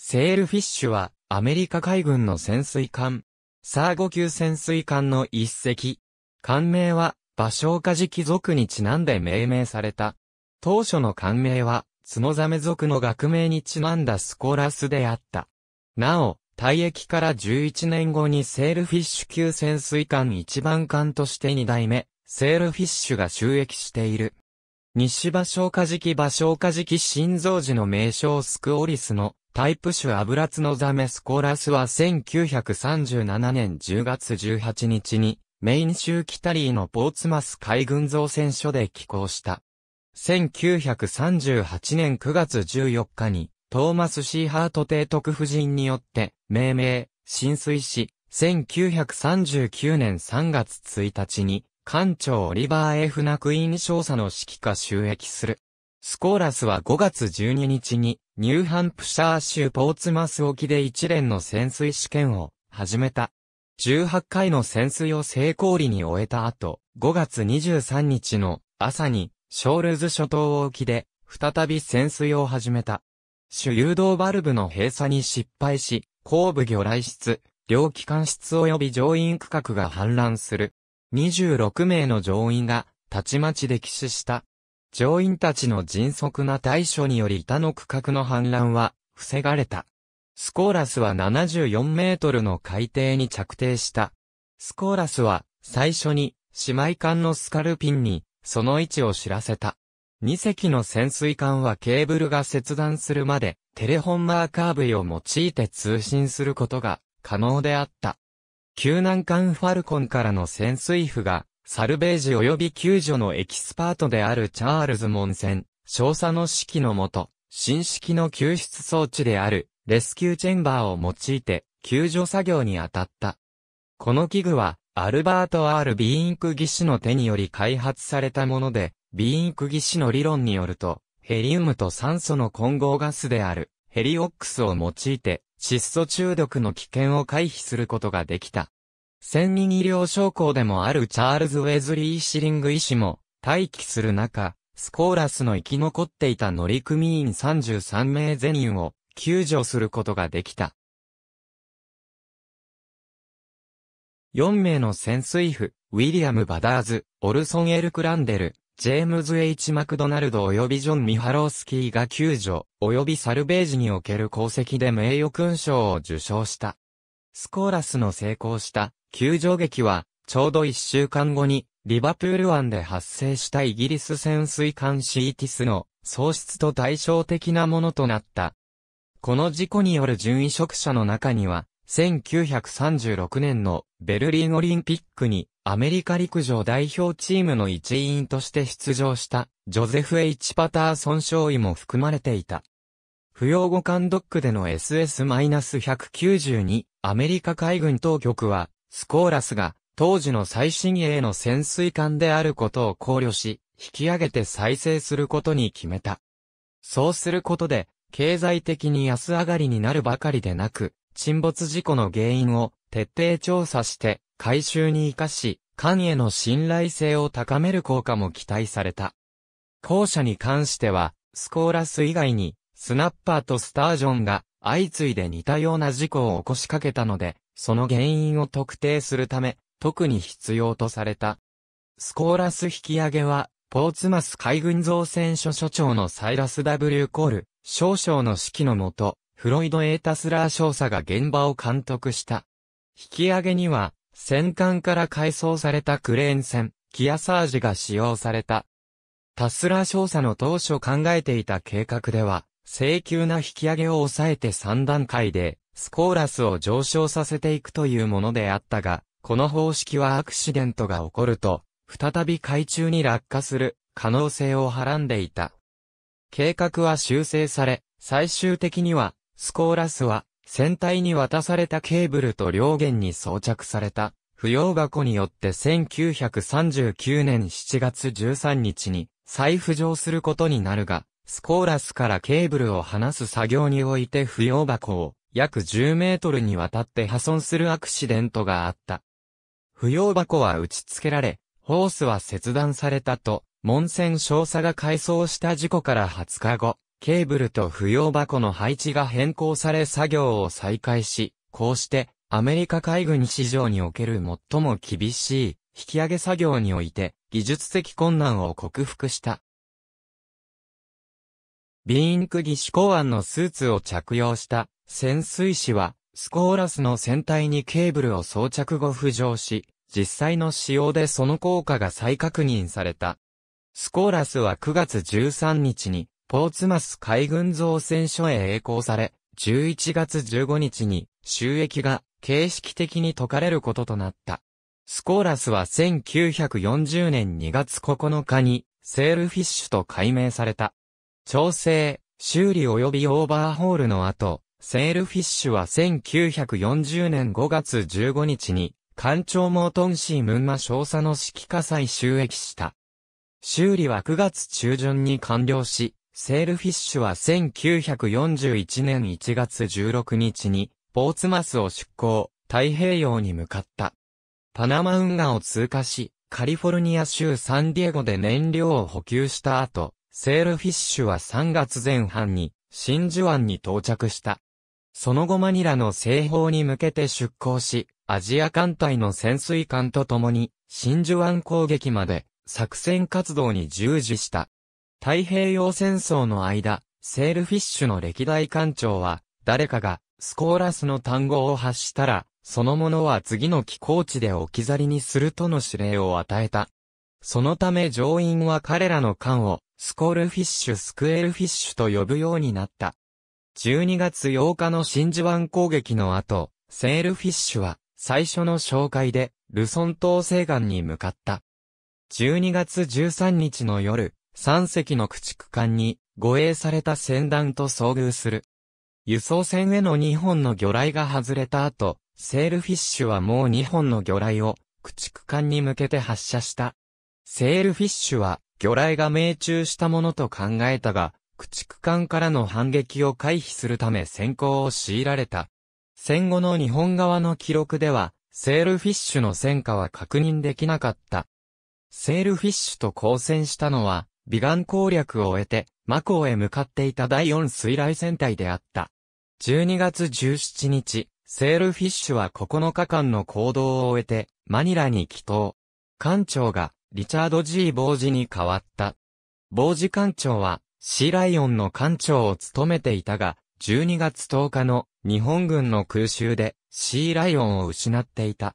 セールフィッシュは、アメリカ海軍の潜水艦。サーゴ級潜水艦の一隻。艦名は、芭蕉カジキ族にちなんで命名された。当初の艦名は、ツノザメ族の学名にちなんだスコラスであった。なお、退役から11年後にセールフィッシュ級潜水艦一番艦として2代目、セールフィッシュが収益している。西場所カジキ場所カジキ心臓時の名称スクオリスのタイプ種アブラツノザメスコーラスは1937年10月18日にメイン州キタリーのポーツマス海軍造船所で寄港した。1938年9月14日にトーマス・シーハート提督夫人によって命名、浸水し、1939年3月1日に艦長オリバー・エフ・ナクイン少佐の指揮下収益する。スコーラスは5月12日にニューハンプシャー州ポーツマス沖で一連の潜水試験を始めた。18回の潜水を成功裏に終えた後、5月23日の朝にショールズ諸島沖で再び潜水を始めた。主誘導バルブの閉鎖に失敗し、後部魚雷室、両機関室及び乗員区画が氾濫する。26名の乗員がたちまち溺死した。乗員たちの迅速な対処により他の区画の氾濫は防がれた。スコーラスは74メートルの海底に着底した。スコーラスは最初に姉妹艦のスカルピンにその位置を知らせた。2隻の潜水艦はケーブルが切断するまでテレホンマーカー部を用いて通信することが可能であった。救難艦ファルコンからの潜水譜がサルベージ及び救助のエキスパートであるチャールズ・モンセン、少佐の指揮のもと、新式の救出装置である、レスキューチェンバーを用いて、救助作業に当たった。この器具は、アルバート・アール・ビーンク技師の手により開発されたもので、ビーンク技師の理論によると、ヘリウムと酸素の混合ガスである、ヘリオックスを用いて、窒素中毒の危険を回避することができた。専任医療将校でもあるチャールズ・ウェズリー・シリング医師も、待機する中、スコーラスの生き残っていた乗組員33名全員を救助することができた。4名の潜水夫、ウィリアム・バダーズ、オルソン・エル・クランデル、ジェームズ・ H・ マクドナルド及びジョン・ミハロースキーが救助、及びサルベージにおける功績で名誉勲章を受章した。スコーラスの成功した球場劇は、ちょうど一週間後に、リバプール湾で発生したイギリス潜水艦シーティスの喪失と対照的なものとなった。この事故による順位職者の中には、1936年のベルリンオリンピックにアメリカ陸上代表チームの一員として出場したジョゼフ・ H・ パターソン少尉も含まれていた。不要互換ドックでの SS-192 アメリカ海軍当局は、スコーラスが、当時の最新鋭の潜水艦であることを考慮し、引き上げて再生することに決めた。そうすることで、経済的に安上がりになるばかりでなく、沈没事故の原因を徹底調査して回収に活かし、艦への信頼性を高める効果も期待された。後者に関しては、スコーラス以外に、スナッパーとスタージョンが相次いで似たような事故を起こしかけたので、その原因を特定するため、特に必要とされた。スコーラス引き上げは、ポーツマス海軍造船所所長のサイラス W コール、少将の指揮のもと、フロイド・エータスラー少佐が現場を監督した。引き上げには、戦艦から改装されたクレーン船、キアサージが使用された。タスラー少佐の当初考えていた計画では、請求な引き上げを抑えて3段階で、スコーラスを上昇させていくというものであったが、この方式はアクシデントが起こると、再び海中に落下する可能性をはらんでいた。計画は修正され、最終的には、スコーラスは、船体に渡されたケーブルと両舷に装着された、不要箱によって1939年7月13日に再浮上することになるが、スコーラスからケーブルを離す作業において不要箱を約10メートルにわたって破損するアクシデントがあった。不要箱は打ち付けられ、ホースは切断されたと、門線少佐が改装した事故から20日後、ケーブルと不要箱の配置が変更され作業を再開し、こうして、アメリカ海軍史上における最も厳しい、引き上げ作業において、技術的困難を克服した。ビーンクギ士公安のスーツを着用した潜水士は、スコーラスの船体にケーブルを装着後浮上し、実際の使用でその効果が再確認された。スコーラスは9月13日に、ポーツマス海軍造船所へ栄光され、11月15日に収益が形式的に解かれることとなった。スコーラスは1940年2月9日にセールフィッシュと改名された。調整、修理及びオーバーホールの後、セールフィッシュは1940年5月15日に、艦長モートンシームンマ少佐の指揮火災収益した。修理は9月中旬に完了し、セールフィッシュは1941年1月16日に、ポーツマスを出港、太平洋に向かった。パナマ運河を通過し、カリフォルニア州サンディエゴで燃料を補給した後、セールフィッシュは3月前半に真珠湾に到着した。その後マニラの西方に向けて出港し、アジア艦隊の潜水艦と共に真珠湾攻撃まで作戦活動に従事した。太平洋戦争の間、セールフィッシュの歴代艦長は、誰かがスコーラスの単語を発したら、そのものは次の寄港地で置き去りにするとの指令を与えた。そのため乗員は彼らの艦をスコールフィッシュスクエルフィッシュと呼ぶようになった。12月8日の真珠湾攻撃の後、セールフィッシュは最初の紹介でルソン島西岸に向かった。12月13日の夜、3隻の駆逐艦に護衛された船団と遭遇する。輸送船への2本の魚雷が外れた後、セールフィッシュはもう2本の魚雷を駆逐艦に向けて発射した。セールフィッシュは魚雷が命中したものと考えたが、駆逐艦からの反撃を回避するため先行を強いられた。戦後の日本側の記録では、セールフィッシュの戦果は確認できなかった。セールフィッシュと交戦したのは、美顔攻略を終えて、マコーへ向かっていた第4水雷戦隊であった。12月17日、セールフィッシュは9日間の行動を終えて、マニラに帰島。艦長が、リチャード・ G・ ボージに変わった。ボージ艦長は、シーライオンの艦長を務めていたが、12月10日の日本軍の空襲でシーライオンを失っていた。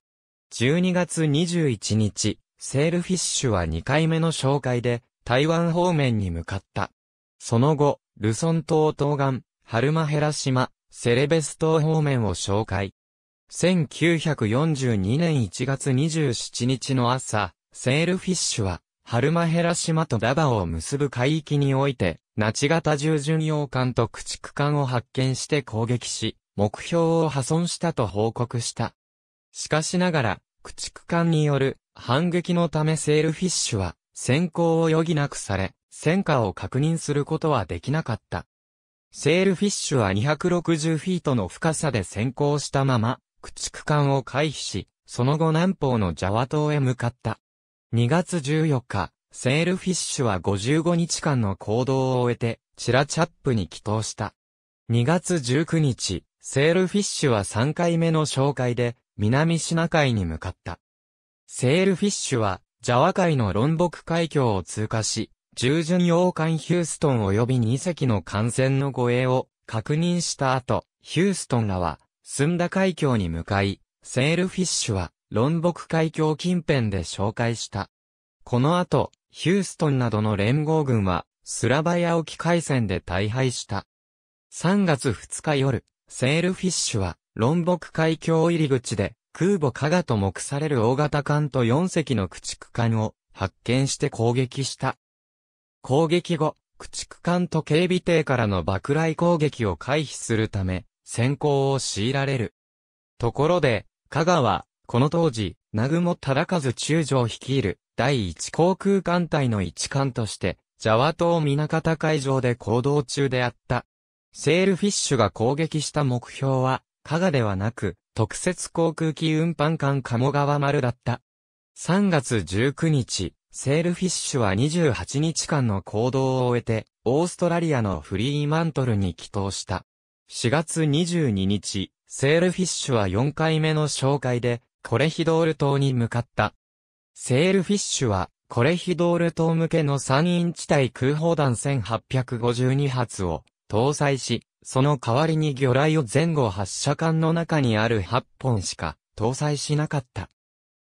12月21日、セールフィッシュは2回目の紹介で台湾方面に向かった。その後、ルソン島東岸、ハルマヘラ島、セレベス島方面を紹介。1942年1月27日の朝、セールフィッシュは、ハルマヘラ島とダバオを結ぶ海域において、ナチ型従巡洋艦と駆逐艦を発見して攻撃し、目標を破損したと報告した。しかしながら、駆逐艦による反撃のためセールフィッシュは、先行を余儀なくされ、戦果を確認することはできなかった。セールフィッシュは260フィートの深さで先行したまま、駆逐艦を回避し、その後南方のジャワ島へ向かった。2月14日、セールフィッシュは55日間の行動を終えて、チラチャップに帰投した。2月19日、セールフィッシュは3回目の紹介で、南シナ海に向かった。セールフィッシュは、ジャワ海のロンボク海峡を通過し、従順洋艦ヒューストン及び2隻の艦船の護衛を確認した後、ヒューストンらは、スンダ海峡に向かい、セールフィッシュは、論ク海峡近辺で紹介した。この後、ヒューストンなどの連合軍は、スラバヤ沖海戦で大敗した。3月2日夜、セールフィッシュは、論ク海峡入り口で、空母加賀と目される大型艦と4隻の駆逐艦を発見して攻撃した。攻撃後、駆逐艦と警備艇からの爆雷攻撃を回避するため、先行を強いられる。ところで、加賀はこの当時、南雲忠和中将率いる第一航空艦隊の一艦として、ジャワ島港方海上で行動中であった。セールフィッシュが攻撃した目標は、加賀ではなく、特設航空機運搬艦鴨川丸だった。3月19日、セールフィッシュは28日間の行動を終えて、オーストラリアのフリーマントルに帰投した。4月22日、セールフィッシュは4回目の紹介で、コレヒドール島に向かった。セールフィッシュは、コレヒドール島向けの山陰地帯空砲弾1852発を搭載し、その代わりに魚雷を前後発射管の中にある8本しか搭載しなかった。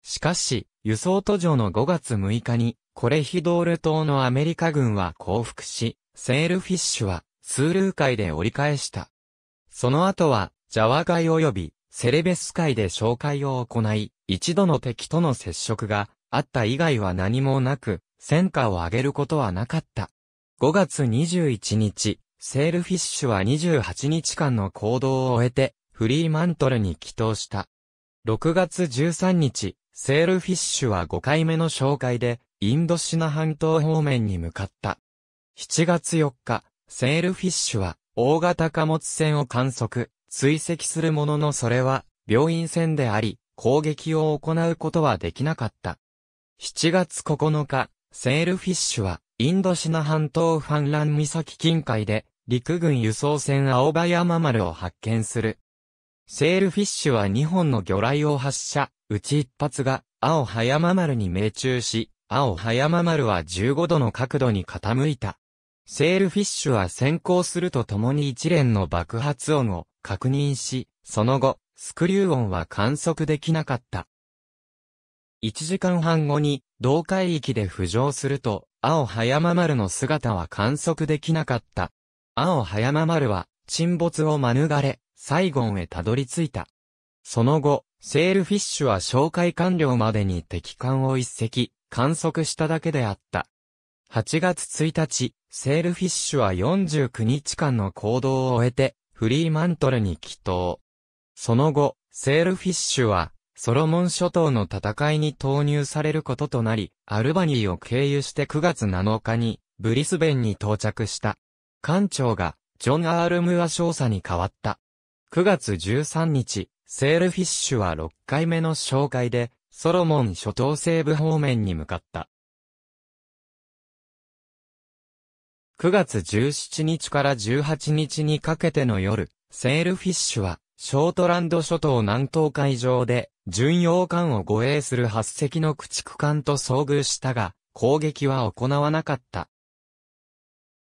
しかし、輸送途上の5月6日に、コレヒドール島のアメリカ軍は降伏し、セールフィッシュは、スールー海で折り返した。その後は、ジャワ海及び、セレベス会で紹介を行い、一度の敵との接触があった以外は何もなく、戦果を上げることはなかった。5月21日、セールフィッシュは28日間の行動を終えて、フリーマントルに帰投した。6月13日、セールフィッシュは5回目の紹介で、インドシナ半島方面に向かった。7月4日、セールフィッシュは、大型貨物船を観測、追跡するもののそれは、病院戦であり、攻撃を行うことはできなかった。7月9日、セールフィッシュは、インドシナ半島ファンラン岬近海で、陸軍輸送船青葉山丸を発見する。セールフィッシュは2本の魚雷を発射、うち1発が、青葉山丸に命中し、青葉山丸は15度の角度に傾いた。セールフィッシュは先行するとともに一連の爆発音を確認し、その後、スクリュー音は観測できなかった。1時間半後に、同海域で浮上すると、青葉山丸の姿は観測できなかった。青葉山丸は、沈没を免れ、サイゴンへたどり着いた。その後、セールフィッシュは紹介完了までに敵艦を一隻、観測しただけであった。8月1日、セールフィッシュは49日間の行動を終えて、フリーマントルに帰島。その後、セールフィッシュは、ソロモン諸島の戦いに投入されることとなり、アルバニーを経由して9月7日に、ブリスベンに到着した。艦長が、ジョン・アール・ムア少佐に変わった。9月13日、セールフィッシュは6回目の紹介で、ソロモン諸島西部方面に向かった。9月17日から18日にかけての夜、セールフィッシュは、ショートランド諸島南東海上で、巡洋艦を護衛する8隻の駆逐艦と遭遇したが、攻撃は行わなかった。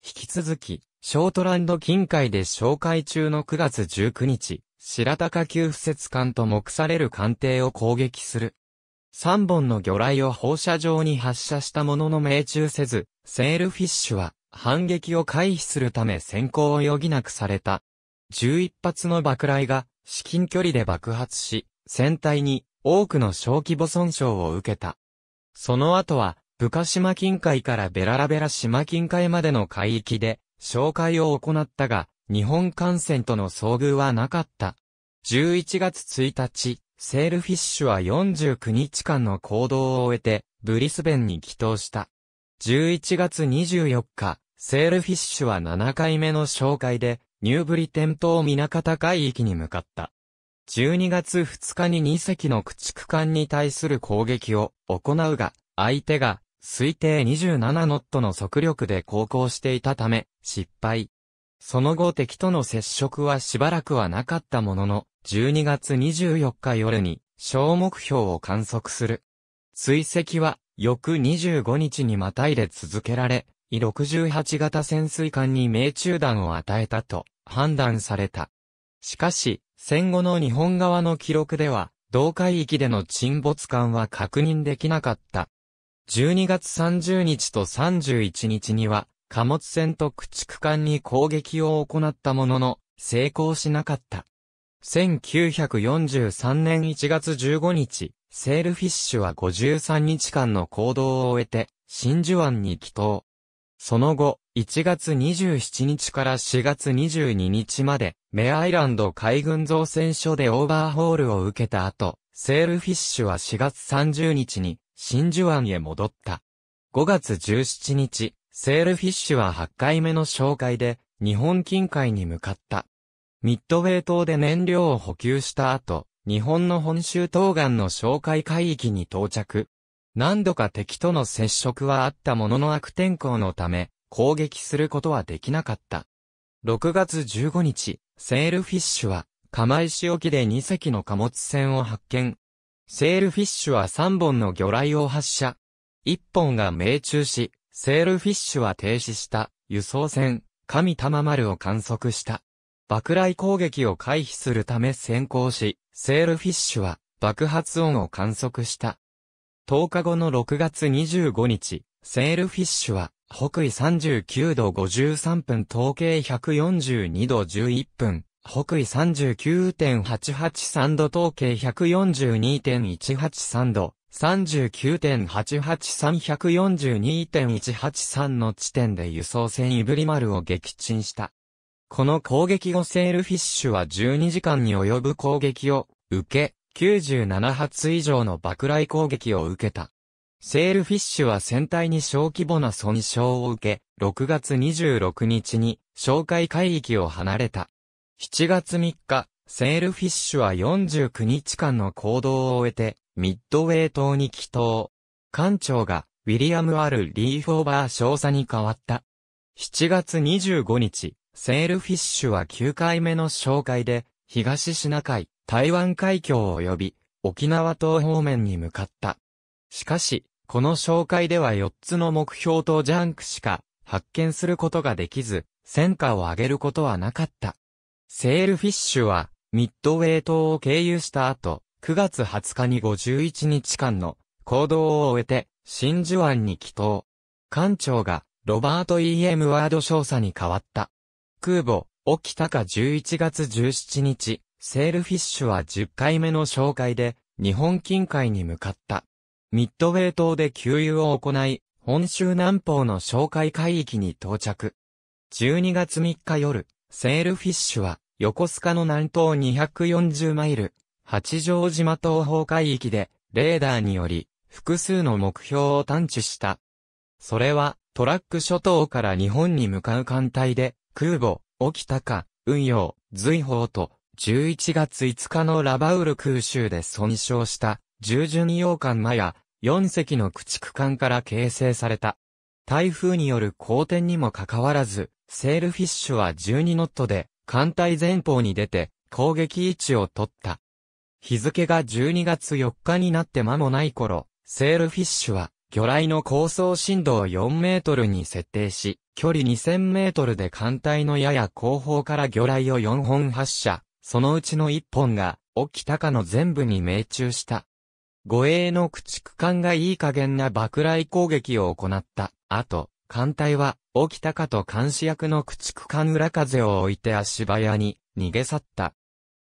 引き続き、ショートランド近海で紹介中の9月19日、白鷹級不設艦と目される艦艇を攻撃する。3本の魚雷を放射状に発射したものの命中せず、セールフィッシュは反撃を回避するため先行を余儀なくされた。11発の爆雷が至近距離で爆発し、船体に多くの小規模損傷を受けた。その後は、ブカ島近海からベララベラ島近海までの海域で、紹介を行ったが、日本艦船との遭遇はなかった。11月1日、セールフィッシュは49日間の行動を終えて、ブリスベンに帰投した。11月24日、セールフィッシュは7回目の紹介で、ニューブリテン島港高い域に向かった。12月2日に2隻の駆逐艦に対する攻撃を行うが、相手が推定27ノットの速力で航行していたため、失敗。その後敵との接触はしばらくはなかったものの、12月24日夜に小目標を観測する。追跡は翌25日にまたいで続けられ、68型潜水艦に命中弾を与えたと判断された。しかし、戦後の日本側の記録では、同海域での沈没艦は確認できなかった。12月30日と31日には、貨物船と駆逐艦に攻撃を行ったものの、成功しなかった。1943年1月15日、セールフィッシュは53日間の行動を終えて、真珠湾に帰島。その後、1月27日から4月22日まで、メアイランド海軍造船所でオーバーホールを受けた後、セールフィッシュは4月30日に、真珠湾へ戻った。5月17日、セールフィッシュは8回目の紹介で、日本近海に向かった。ミッドウェイ島で燃料を補給した後、日本の本州東岸の紹介海域に到着。何度か敵との接触はあったものの悪天候のため、攻撃することはできなかった。6月15日、セールフィッシュは、釜石沖で2隻の貨物船を発見。セールフィッシュは3本の魚雷を発射。1本が命中し、セールフィッシュは停止した輸送船、神玉丸を観測した。爆雷攻撃を回避するため先行し、セールフィッシュは爆発音を観測した。10日後の6月25日、セールフィッシュは、北緯39度53分、東経142度11分、北緯39.883度、東経142.183度、39.88342.183の地点で輸送船イブリマルを撃沈した。この攻撃後セールフィッシュは12時間に及ぶ攻撃を受け、97発以上の爆雷攻撃を受けた。セールフィッシュは船体に小規模な損傷を受け、6月26日に哨戒海域を離れた。7月3日、セールフィッシュは49日間の行動を終えて、ミッドウェイ島に帰島。艦長が、ウィリアム・アル・リーフォーバー少佐に変わった。7月25日、セールフィッシュは9回目の紹介で、東シナ海、台湾海峡及び沖縄島方面に向かった。しかし、この紹介では4つの目標とジャンクしか発見することができず、戦果を上げることはなかった。セールフィッシュはミッドウェイ島を経由した後、9月20日に51日間の行動を終えて真珠湾に帰島。艦長がロバート・ E.M. ワード少佐に変わった。空母、沖高11月17日、セールフィッシュは10回目の紹介で、日本近海に向かった。ミッドウェイ島で給油を行い、本州南方の紹介海域に到着。12月3日夜、セールフィッシュは、横須賀の南東240マイル、八丈島東方海域で、レーダーにより、複数の目標を探知した。それは、トラック諸島から日本に向かう艦隊で、空母、沖高、運用、随法と、11月5日のラバウル空襲で損傷した従順洋艦マヤ4隻の駆逐艦から形成された。台風による好転にもかかわらず、セールフィッシュは12ノットで艦隊前方に出て攻撃位置を取った。日付が12月4日になって間もない頃、セールフィッシュは魚雷の高層振動4メートルに設定し、距離2000メートルで艦隊のやや後方から魚雷を4本発射、そのうちの一本が、沖高の全部に命中した。護衛の駆逐艦がいい加減な爆雷攻撃を行った。あと、艦隊は、沖高と監視役の駆逐艦裏風を置いて足早に逃げ去った。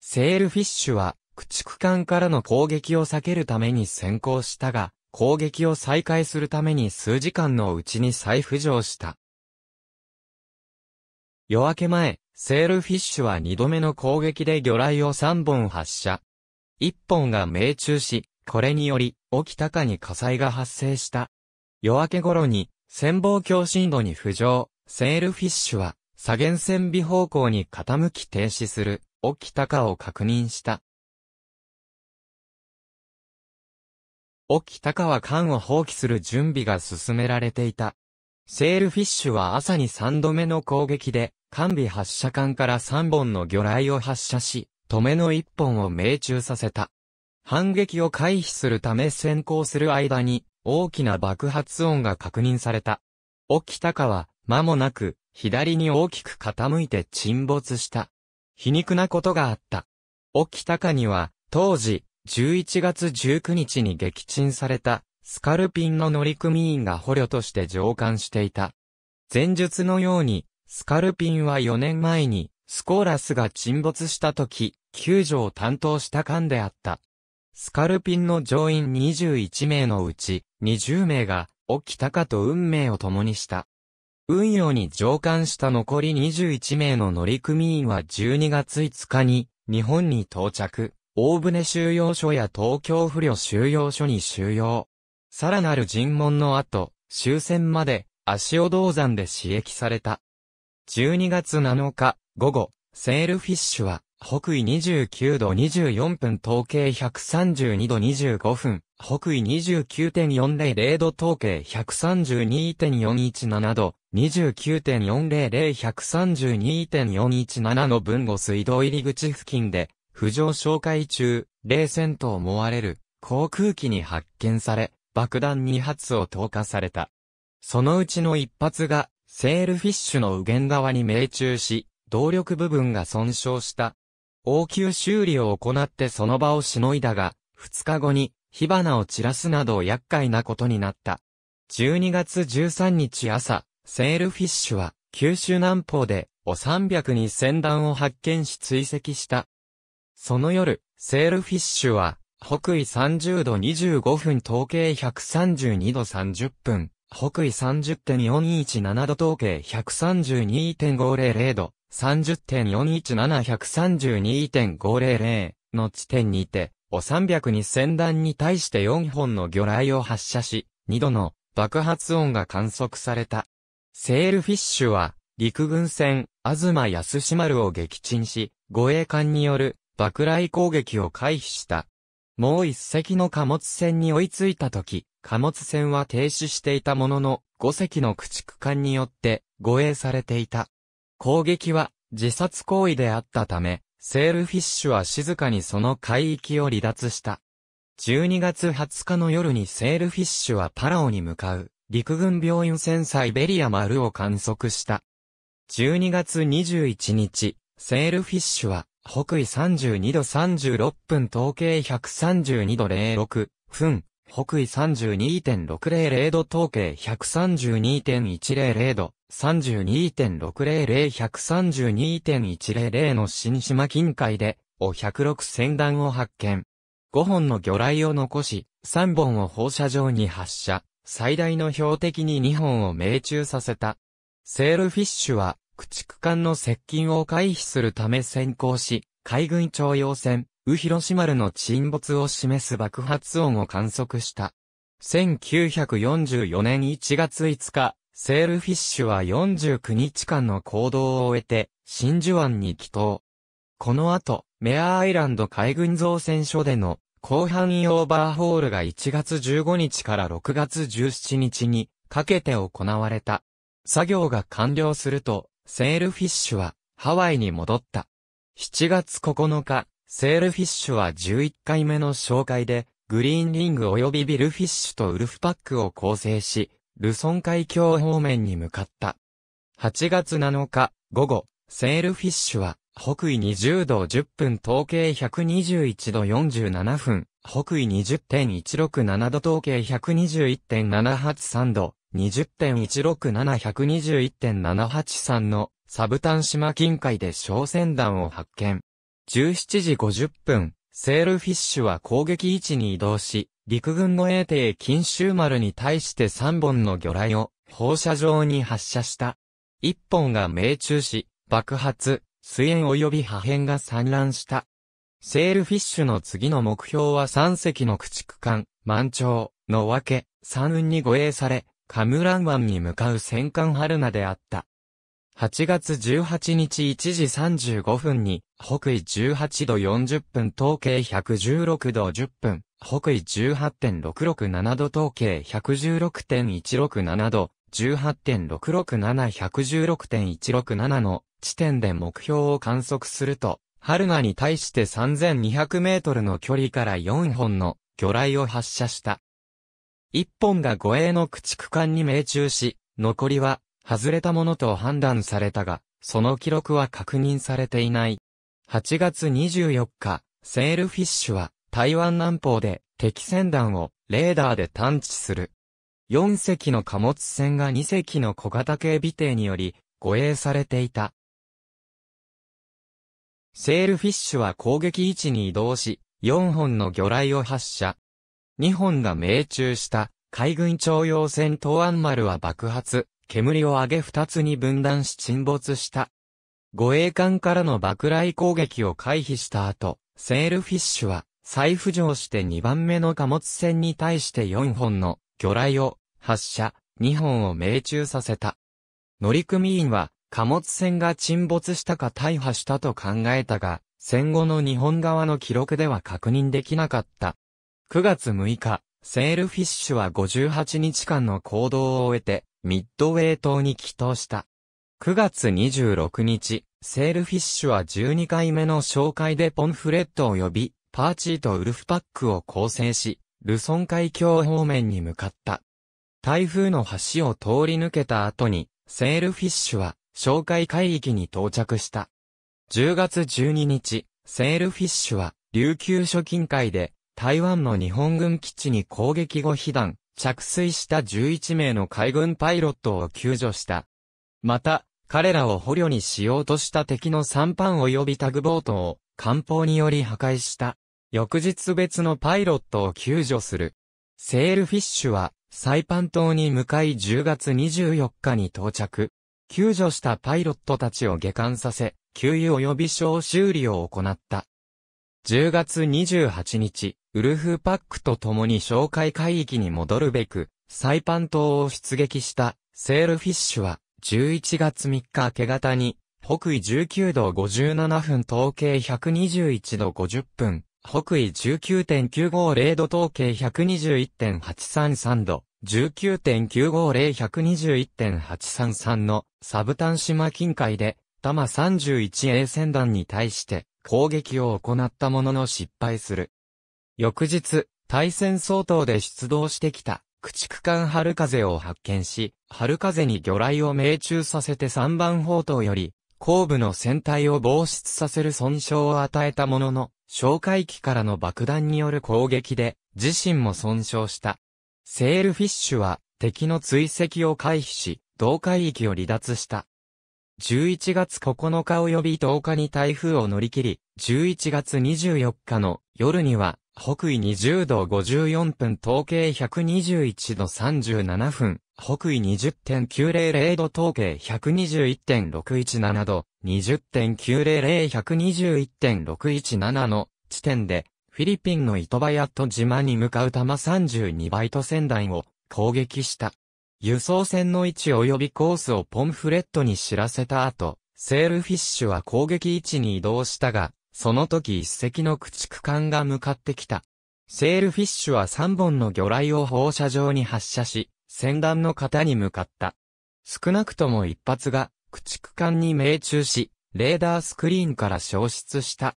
セールフィッシュは、駆逐艦からの攻撃を避けるために先行したが、攻撃を再開するために数時間のうちに再浮上した。夜明け前、セールフィッシュは2度目の攻撃で魚雷を3本発射。1本が命中し、これにより、沖高に火災が発生した。夜明け頃に、潜望鏡深度に浮上、セールフィッシュは、左舷線尾方向に傾き停止する、沖高を確認した。沖高は艦を放棄する準備が進められていた。セールフィッシュは朝に3度目の攻撃で、完備発射管から3本の魚雷を発射し、止めの1本を命中させた。反撃を回避するため先行する間に、大きな爆発音が確認された。沖高は、間もなく、左に大きく傾いて沈没した。皮肉なことがあった。沖高には、当時、11月19日に撃沈された、スカルピンの乗組員が捕虜として上官していた。前述のように、スカルピンは4年前に、スコーラスが沈没した時、救助を担当した艦であった。スカルピンの乗員21名のうち、20名が、沖高と運命を共にした。運用に上官した残り21名の乗組員は12月5日に、日本に到着、大船収容所や東京不良収容所に収容。さらなる尋問の後、終戦まで、足尾銅山で刺激された。12月7日、午後、セールフィッシュは、北緯29度24分統計132度25分、北緯29.400度統計132.417度、29.400132.417の分後水道入り口付近で、浮上紹介中、冷戦と思われる、航空機に発見され、爆弾2発を投下された。そのうちの1発が、セールフィッシュの右舷側に命中し、動力部分が損傷した。応急修理を行ってその場をしのいだが、2日後に火花を散らすなど厄介なことになった。12月13日朝、セールフィッシュは九州南方でお300に船団を発見し追跡した。その夜、セールフィッシュは北緯30度25分統計132度30分、北緯30.417度統計132.500度、30.417132.500の地点にて、お3 0二千団に対して4本の魚雷を発射し、2度の爆発音が観測された。セールフィッシュは、陸軍船、東安島丸を撃沈し、護衛艦による爆雷攻撃を回避した。もう一隻の貨物船に追いついた時、貨物船は停止していたものの、五隻の駆逐艦によって護衛されていた。攻撃は自殺行為であったため、セールフィッシュは静かにその海域を離脱した。12月20日の夜にセールフィッシュはパラオに向かう陸軍病院船サイベリア丸を観測した。12月21日、セールフィッシュは北緯32度36分統計132度06分、北緯32.600度統計132.100度、32.600-132.100の新島近海で、お106船団を発見。5本の魚雷を残し、3本を放射状に発射、最大の標的に2本を命中させた。セールフィッシュは、駆逐艦の接近を回避するため先行し、海軍徴用船、ウヒロシマルの沈没を示す爆発音を観測した。1944年1月5日、セールフィッシュは49日間の行動を終えて、真珠湾に帰島。この後、メアアイランド海軍造船所での広範囲オーバーホールが1月15日から6月17日にかけて行われた。作業が完了すると、セールフィッシュはハワイに戻った。7月9日、セールフィッシュは11回目の紹介で、グリーンリング及びビルフィッシュとウルフパックを構成し、ルソン海峡方面に向かった。8月7日、午後、セールフィッシュは、北緯20度10分統計121度47分、北緯20.167度統計121.783度、2 0 1 6 7 2 1 7 8 3のサブタン島近海で小船団を発見。17時50分、セールフィッシュは攻撃位置に移動し、陸軍の衛帝金州丸に対して3本の魚雷を放射状に発射した。1本が命中し、爆発、水煙及び破片が散乱した。セールフィッシュの次の目標は3隻の駆逐艦、満潮の分け、3運に護衛され、カムラン湾に向かう戦艦春ナであった。8月18日1時35分に、北緯18度40分統計116度10分、北緯18.667度統計116.167度、18.667116.167の地点で目標を観測すると、春ナに対して3200メートルの距離から4本の魚雷を発射した。一本が護衛の駆逐艦に命中し、残りは外れたものと判断されたが、その記録は確認されていない。8月24日、セールフィッシュは台湾南方で敵船団をレーダーで探知する。4隻の貨物船が2隻の小型警備艇により護衛されていた。セールフィッシュは攻撃位置に移動し、4本の魚雷を発射。二本が命中した海軍徴用船東安丸は爆発、煙を上げ二つに分断し沈没した。護衛艦からの爆雷攻撃を回避した後、セールフィッシュは再浮上して二番目の貨物船に対して四本の魚雷を発射、二本を命中させた。乗組員は貨物船が沈没したか大破したと考えたが、戦後の日本側の記録では確認できなかった。9月6日、セールフィッシュは58日間の行動を終えて、ミッドウェイ島に帰島した。9月26日、セールフィッシュは12回目の紹介でポンフレットを呼び、パーチーとウルフパックを構成し、ルソン海峡方面に向かった。台風の橋を通り抜けた後に、セールフィッシュは、紹介海域に到着した。10月12日、セールフィッシュは、琉球諸近海で、台湾の日本軍基地に攻撃後被弾、着水した11名の海軍パイロットを救助した。また、彼らを捕虜にしようとした敵のパ班及びタグボートを、艦砲により破壊した。翌日別のパイロットを救助する。セールフィッシュは、サイパン島に向かい10月24日に到着。救助したパイロットたちを下艦させ、給油及び小修理を行った。10月28日、ウルフパックと共に紹介海域に戻るべく、サイパン島を出撃したセールフィッシュは、11月3日明け方に、北緯19度57分統計121度50分、北緯19.950度統計121.833度、19.950121.833のサブタン島近海で、タマ 31A 船団に対して攻撃を行ったものの失敗する。翌日、対戦相当で出動してきた、駆逐艦春風を発見し、春風に魚雷を命中させて3番砲塔より、後部の船体を防湿させる損傷を与えたものの、哨戒機からの爆弾による攻撃で、自身も損傷した。セールフィッシュは、敵の追跡を回避し、同海域を離脱した。11月9日及び10日に台風を乗り切り、11月24日の夜には北緯20度54分統計121度37分、北緯20.900度統計121.617度、20.900-121.617の地点で、フィリピンのイトバヤット島に向かう玉32バイト船団を攻撃した。輸送船の位置及びコースをポンフレットに知らせた後、セールフィッシュは攻撃位置に移動したが、その時一隻の駆逐艦が向かってきた。セールフィッシュは3本の魚雷を放射状に発射し、船団の型に向かった。少なくとも一発が、駆逐艦に命中し、レーダースクリーンから消失した。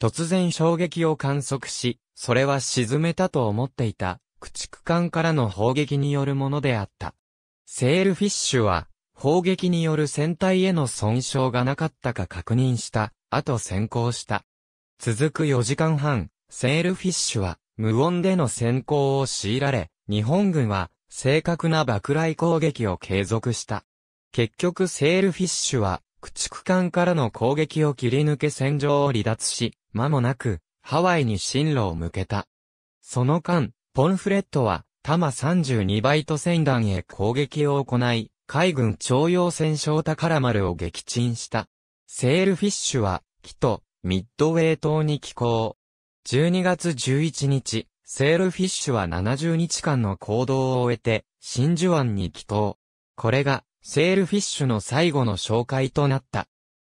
突然衝撃を観測し、それは沈めたと思っていた、駆逐艦からの砲撃によるものであった。セールフィッシュは、砲撃による船体への損傷がなかったか確認したあと先行した。続く4時間半、セールフィッシュは無音での先行を強いられ、日本軍は正確な爆雷攻撃を継続した。結局セールフィッシュは駆逐艦からの攻撃を切り抜け戦場を離脱し、間もなくハワイに進路を向けた。その間、ポンフレットは、多摩32バイト船団へ攻撃を行い、海軍徴用戦勝宝丸を撃沈した。セールフィッシュは、木とミッドウェイ島に寄港。12月11日、セールフィッシュは70日間の行動を終えて、真珠湾に寄港。これが、セールフィッシュの最後の紹介となった。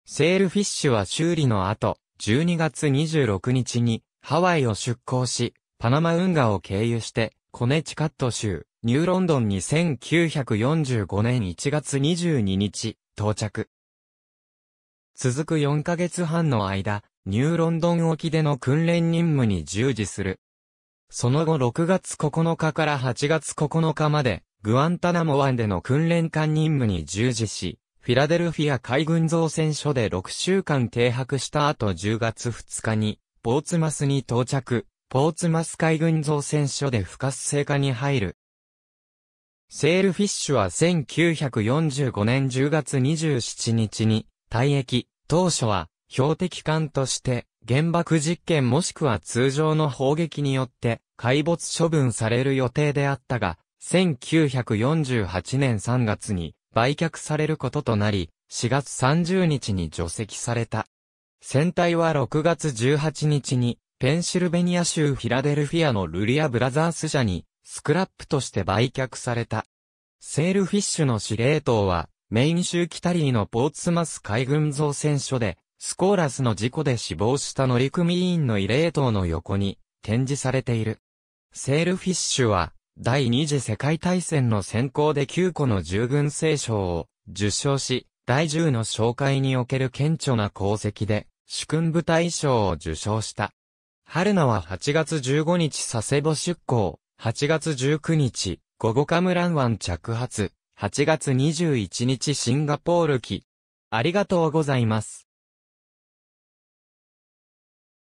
セールフィッシュは修理の後、12月26日に、ハワイを出港し、パナマ運河を経由して、コネチカット州、ニューロンドンに1945年1月22日、到着。続く4ヶ月半の間、ニューロンドン沖での訓練任務に従事する。その後6月9日から8月9日まで、グアンタナモ湾での訓練艦任務に従事し、フィラデルフィア海軍造船所で6週間停泊した後10月2日に、ポーツマスに到着、ポーツマス海軍造船所で不活性化に入る。セールフィッシュは1945年10月27日に退役、当初は、標的艦として、原爆実験もしくは通常の砲撃によって、海没処分される予定であったが、1948年3月に売却されることとなり、4月30日に除籍された。船体は6月18日に、ペンシルベニア州フィラデルフィアのルリア・ブラザース社に、スクラップとして売却された。セールフィッシュの司令塔は、メイン州キタリーのポーツマス海軍造船所で、スコーラスの事故で死亡した乗組員の慰霊塔の横に展示されている。セールフィッシュは、第二次世界大戦の先行で9個の従軍聖賞を受賞し、第10の紹介における顕著な功績で、主君部隊賞を受賞した。春菜は8月15日佐世保出港、8月19日、午後カムラン湾着発、8月21日シンガポール期。ありがとうございます。